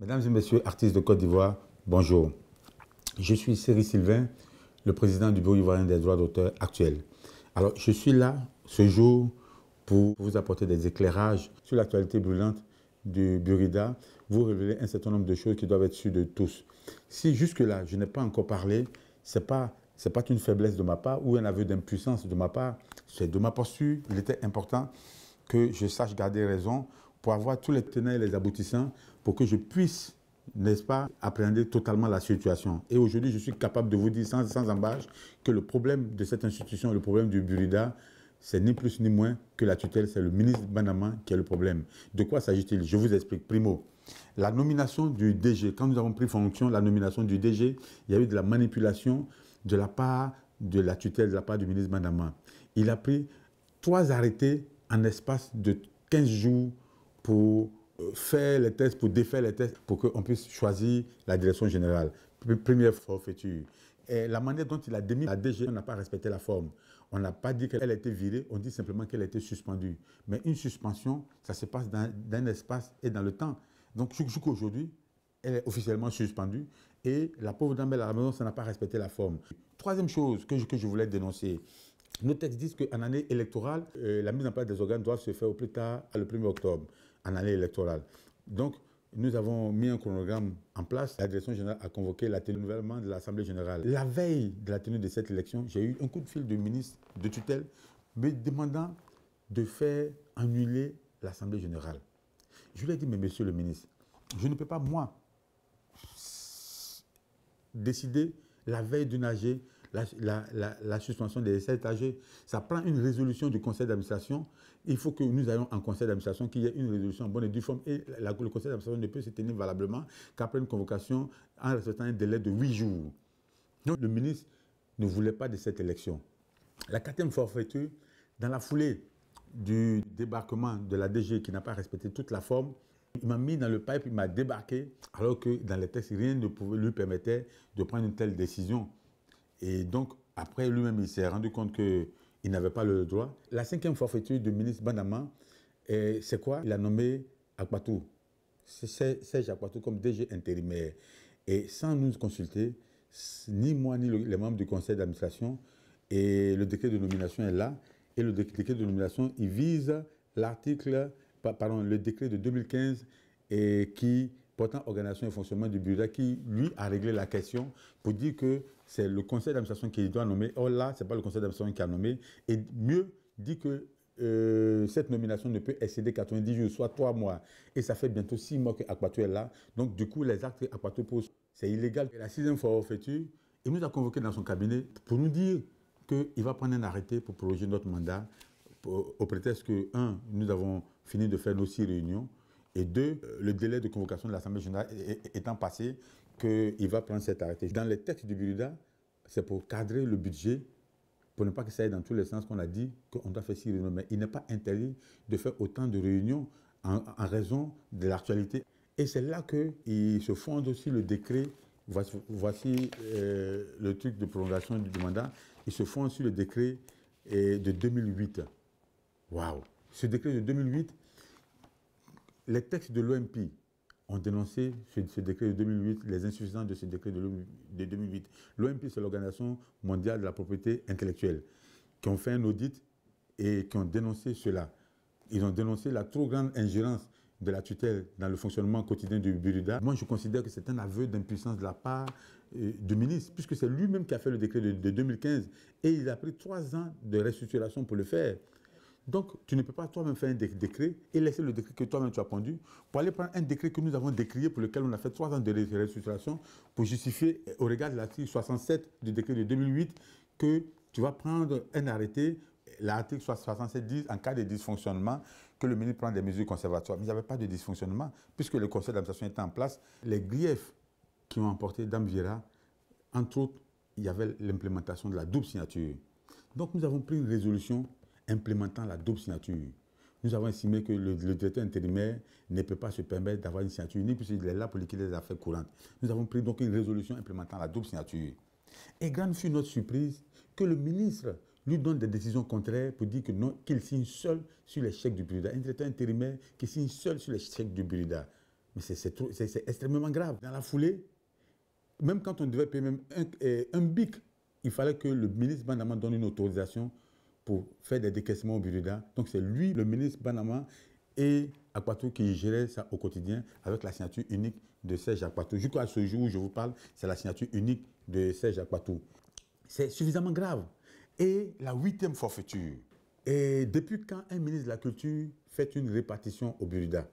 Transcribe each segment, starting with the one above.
Mesdames et messieurs, artistes de Côte d'Ivoire, bonjour. Je suis Cyril Sylvain, le président du Bureau ivoirien des droits d'auteur actuel. Alors, je suis là ce jour pour vous apporter des éclairages sur l'actualité brûlante du Burida, vous révéler un certain nombre de choses qui doivent être sues de tous. Si jusque-là, je n'ai pas encore parlé, ce n'est pas, pas une faiblesse de ma part ou un aveu d'impuissance de ma part, c'est de ma posture. Il était important que je sache garder raison pour avoir tous les tenants et les aboutissants pour que je puisse, n'est-ce pas, appréhender totalement la situation. Et aujourd'hui, je suis capable de vous dire sans, sans embâche que le problème de cette institution, le problème du Burida, c'est ni plus ni moins que la tutelle, c'est le ministre Banama qui a le problème. De quoi s'agit-il Je vous explique. Primo, la nomination du DG, quand nous avons pris fonction, la nomination du DG, il y a eu de la manipulation de la part de la tutelle, de la part du ministre Banama. Il a pris trois arrêtés en espace de 15 jours pour faire les tests, pour défaire les tests, pour qu'on puisse choisir la direction générale. Première forfaiture. Et la manière dont il a démis la DG, on e n'a pas respecté la forme. On n'a pas dit qu'elle était virée, on dit simplement qu'elle était suspendue. Mais une suspension, ça se passe dans, un espace et dans le temps. Donc jusqu'aujourd'hui, elle est officiellement suspendue et la pauvre dame, elle a la ça n'a pas respecté la forme. Troisième chose que je, que je voulais dénoncer, nos textes disent qu'en année électorale, euh, la mise en place des organes doit se faire au plus tard, le 1er octobre en année électorale. Donc, nous avons mis un chronogramme en place. La direction générale a convoqué la nouvellement de l'Assemblée générale. La veille de la tenue de cette élection, j'ai eu un coup de fil du ministre de tutelle me demandant de faire annuler l'Assemblée générale. Je lui ai dit, mais monsieur le ministre, je ne peux pas, moi, décider la veille de nager la, suspension des essais étagés. Ça prend une résolution du conseil d'administration. Il faut que nous ayons un conseil d'administration qu'il y ait une résolution bonne et due forme. Et le conseil d'administration ne peut se tenir valablement qu'après une convocation en respectant un délai de huit jours. Donc le ministre ne voulait pas de cette élection. La quatrième forfaiture, dans la foulée du débarquement de la DG qui n'a pas respecté toute la forme, il m'a mis dans le pipe, il m'a débarqué, alors que dans les textes, rien ne pouvait lui permettre de prendre une telle décision. Et donc, après, lui-même, il s'est rendu compte qu'il n'avait pas le droit. La cinquième forfaiture du ministre Banama, c'est quoi Il a nommé Akpatou, Serge Akpatou, comme DG intérimaire. Et sans nous consulter, ni moi, ni les membres du conseil d'administration, et le décret de nomination est là. Et le décret de nomination, il vise l'article, pardon, le décret de 2015 et qui Pourtant, organisation et fonctionnement du bureau qui, lui, a réglé la question pour dire que c'est le conseil d'administration qui doit nommer. Or là, ce n'est pas le conseil d'administration qui a nommé. Et mieux, dit que euh, cette nomination ne peut excéder 90 jours, soit 3 mois. Et ça fait bientôt 6 mois qu'Aquato est là. Donc, du coup, les actes qu'Aquatu pose, c'est illégal. Et la sixième fois au futur, il nous a convoqué dans son cabinet pour nous dire qu'il va prendre un arrêté pour prolonger notre mandat au prétexte que, un, nous avons fini de faire nos six réunions, et deux, euh, le délai de convocation de l'Assemblée générale étant passé, qu'il va prendre cet arrêté. Dans les textes du Buruda, c'est pour cadrer le budget, pour ne pas que ça aille dans tous les sens qu'on a dit qu'on doit faire six réunions. Mais il n'est pas interdit de faire autant de réunions en, raison de l'actualité. Et c'est là qu'il se fonde aussi le décret voici, euh, le truc de prolongation du mandat, ils se fonde sur le décret euh, de 2008. Waouh Ce décret de 2008, les textes de l'OMP ont dénoncé ce, décret de 2008, les insuffisances de ce décret de, de 2008. L'OMP, c'est l'Organisation mondiale de la propriété intellectuelle, qui ont fait un audit et qui ont dénoncé cela. Ils ont dénoncé la trop grande ingérence de la tutelle dans le fonctionnement quotidien du Burida. Moi, je considère que c'est un aveu d'impuissance de la part euh, du ministre, puisque c'est lui-même qui a fait le décret de, de 2015 et il a pris trois ans de restructuration pour le faire. Donc, tu ne peux pas toi-même faire un décret et laisser le décret que toi-même tu as pondu pour aller prendre un décret que nous avons décrié pour lequel on a fait trois ans de restructuration pour justifier euh, au regard de l'article 67 du décret de 2008 que tu vas prendre un arrêté, euh, l'article 67 en cas de dysfonctionnement, que le ministre prend des mesures conservatoires. Mais il n'y avait pas de dysfonctionnement puisque le conseil d'administration était en place. Les griefs qui ont emporté Dame Vira, entre autres, il y avait l'implémentation de la double signature. Donc nous avons pris une résolution implémentant la double signature. Nous avons estimé que le, directeur intérimaire ne peut pas se permettre d'avoir une signature unique puisqu'il est là pour liquider les affaires courantes. Nous avons pris donc une résolution implémentant la double signature. Et grande fut notre surprise que le ministre lui donne des décisions contraires pour dire que non, qu'il signe seul sur les chèques du Burida. Un directeur intérimaire qui signe seul sur les chèques du Burida. Mais c'est extrêmement grave. Dans la foulée, même quand on devait payer même un, bic, il fallait que le ministre Bandaman donne une autorisation pour faire des décaissements au Burida. Donc c'est lui, le ministre Banama et Akpatou qui gérait ça au quotidien avec la signature unique de Serge Akpatou. Jusqu'à ce jour où je vous parle, c'est la signature unique de Serge Akpatou. C'est suffisamment grave. Et la huitième forfaiture. Et depuis quand un ministre de la Culture fait une répartition au Burida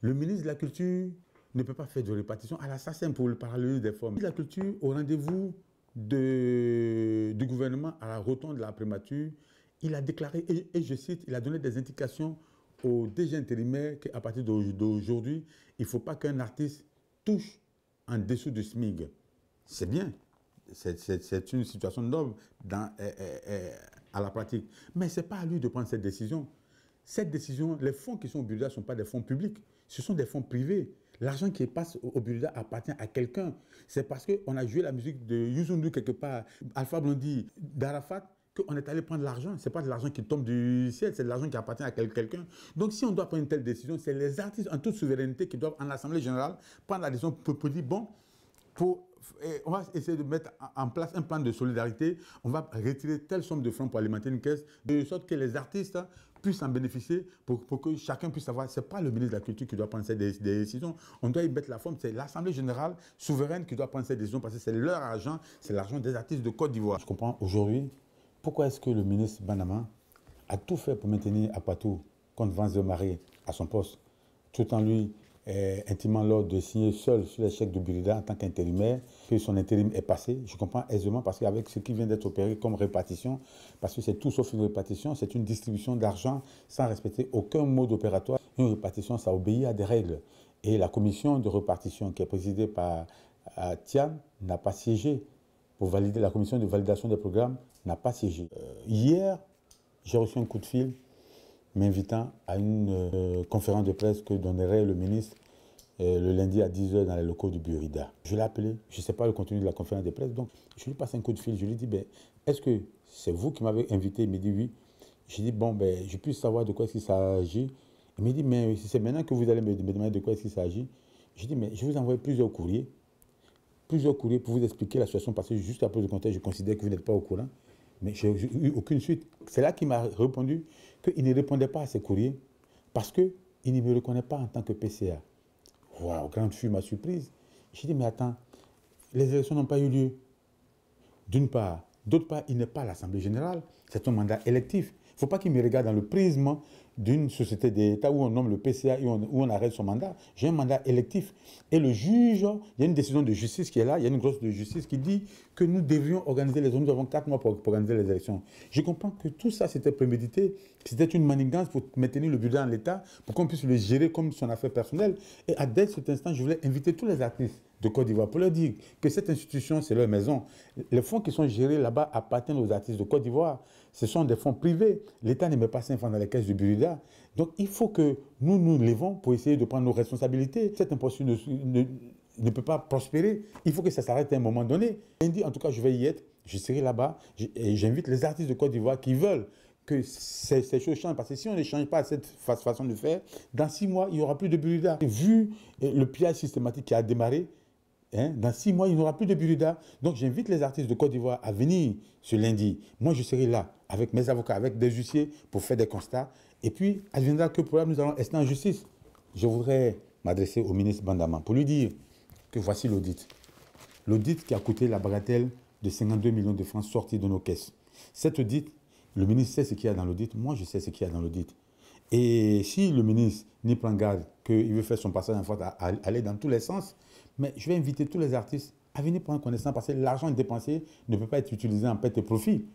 Le ministre de la Culture ne peut pas faire de répartition ah à l'assassin pour le parallèle des formes. La culture au rendez-vous de, du gouvernement à la rotonde de la prémature, il a déclaré, et, je cite, il a donné des indications au DG intérimaire qu'à partir d'aujourd'hui, il ne faut pas qu'un artiste touche en dessous du SMIG. C'est bien. C'est une situation noble dans, eh, eh, eh, à la pratique. Mais ce n'est pas à lui de prendre cette décision. Cette décision, les fonds qui sont au budget ne sont pas des fonds publics, ce sont des fonds privés. L'argent qui passe au Burundi appartient à quelqu'un. C'est parce qu'on a joué la musique de Yuzundu quelque part, Alpha Blondie, d'Arafat, qu'on est allé prendre l'argent. Ce n'est pas de l'argent qui tombe du ciel, c'est de l'argent qui appartient à quelqu'un. Donc si on doit prendre une telle décision, c'est les artistes en toute souveraineté qui doivent, en Assemblée générale, prendre la décision pour, pour dire, bon, pour on va essayer de mettre en place un plan de solidarité. On va retirer telle somme de francs pour alimenter une caisse, de sorte que les artistes puissent en bénéficier pour, que chacun puisse savoir. Ce n'est pas le ministre de la Culture qui doit prendre ces décisions. On doit y mettre la forme. C'est l'Assemblée générale souveraine qui doit prendre ces décisions parce que c'est leur argent, c'est l'argent des artistes de Côte d'Ivoire. Je comprends aujourd'hui pourquoi est-ce que le ministre Banama a tout fait pour maintenir Apatou contre Vance de Marie à son poste, tout en lui intimement l'ordre de signer seul sur l'échec de Burida en tant qu'intérimaire, que son intérim est passé. Je comprends aisément parce qu'avec ce qui vient d'être opéré comme répartition, parce que c'est tout sauf une répartition, c'est une distribution d'argent sans respecter aucun mode opératoire. Une répartition, ça obéit à des règles. Et la commission de répartition qui est présidée par euh, Tiam n'a pas siégé pour valider la commission de validation des programmes, n'a pas siégé. Euh, hier, j'ai reçu un coup de fil m'invitant à une euh, conférence de presse que donnerait le ministre euh, le lundi à 10h dans les locaux du Burida. Je l'ai appelé, je ne sais pas le contenu de la conférence de presse, donc je lui passe un coup de fil, je lui dis, ben, est-ce que c'est vous qui m'avez invité Il me dit oui. Je lui dis, bon, ben, je puisse savoir de quoi est-ce qu'il s'agit. Il me dit, mais si c'est maintenant que vous allez me demander de quoi est-ce qu'il s'agit. Je dis, mais je vous envoie plusieurs courriers, plusieurs courriers pour vous expliquer la situation, parce que juste après le contexte, je considère que vous n'êtes pas au courant. Mais je n'ai eu aucune suite. C'est là qu'il m'a répondu qu'il ne répondait pas à ses courriers parce qu'il ne me reconnaît pas en tant que PCA. Waouh, grande fut ma surprise. J'ai dit, mais attends, les élections n'ont pas eu lieu. D'une part. D'autre part, il n'est pas à l'Assemblée générale. C'est un mandat électif faut pas qu'il me regarde dans le prisme d'une société d'État où on nomme le PCA où on arrête son mandat. J'ai un mandat électif. Et le juge, il y a une décision de justice qui est là, il y a une grosse de justice qui dit que nous devrions organiser les élections. Nous avons quatre mois pour, organiser les élections. Je comprends que tout ça, c'était prémédité. C'était une manigance pour maintenir le budget en l'état, pour qu'on puisse le gérer comme son affaire personnelle. Et à dès cet instant, je voulais inviter tous les artistes de Côte d'Ivoire pour leur dire que cette institution, c'est leur maison. Les fonds qui sont gérés là-bas appartiennent aux artistes de Côte d'Ivoire. Ce sont des fonds privés. L'État ne pas 5 dans les caisses du Burida. Donc il faut que nous nous levons pour essayer de prendre nos responsabilités. Cette imposture ne, peut pas prospérer. Il faut que ça s'arrête à un moment donné. Lundi, en tout cas, je vais y être. Je serai là-bas. Et j'invite les artistes de Côte d'Ivoire qui veulent que ces, choses changent. Parce que si on ne change pas cette façon de faire, dans six mois, il n'y aura plus de Burida. Vu le pillage systématique qui a démarré, Hein? dans six mois, il n'y aura plus de Burida. Donc j'invite les artistes de Côte d'Ivoire à venir ce lundi. Moi, je serai là avec mes avocats, avec des huissiers pour faire des constats. Et puis, adviendra que pour nous allons rester en justice. Je voudrais m'adresser au ministre Bandama pour lui dire que voici l'audit. L'audit qui a coûté la bagatelle de 52 millions de francs sortis de nos caisses. Cet audit, le ministre sait ce qu'il y a dans l'audit. Moi, je sais ce qu'il y a dans l'audit. Et si le ministre n'y prend garde qu'il veut faire son passage en faute à aller dans tous les sens, mais je vais inviter tous les artistes à venir prendre connaissance parce que l'argent dépensé ne peut pas être utilisé en perte de profit.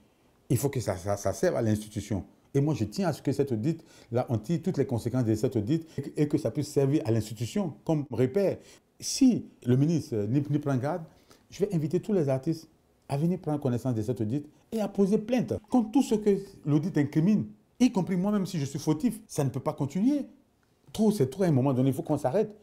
Il faut que ça, serve à l'institution. Et moi, je tiens à ce que cette audite, là, on tire toutes les conséquences de cette audite et que ça puisse servir à l'institution comme repère. Si le ministre euh, n'y prend garde, je vais inviter tous les artistes à venir prendre connaissance de cette audite et à poser plainte contre tout ce que l'audit incrimine, y compris moi-même si je suis fautif. Ça ne peut pas continuer. Trop, c'est trop à un moment donné, il faut qu'on s'arrête.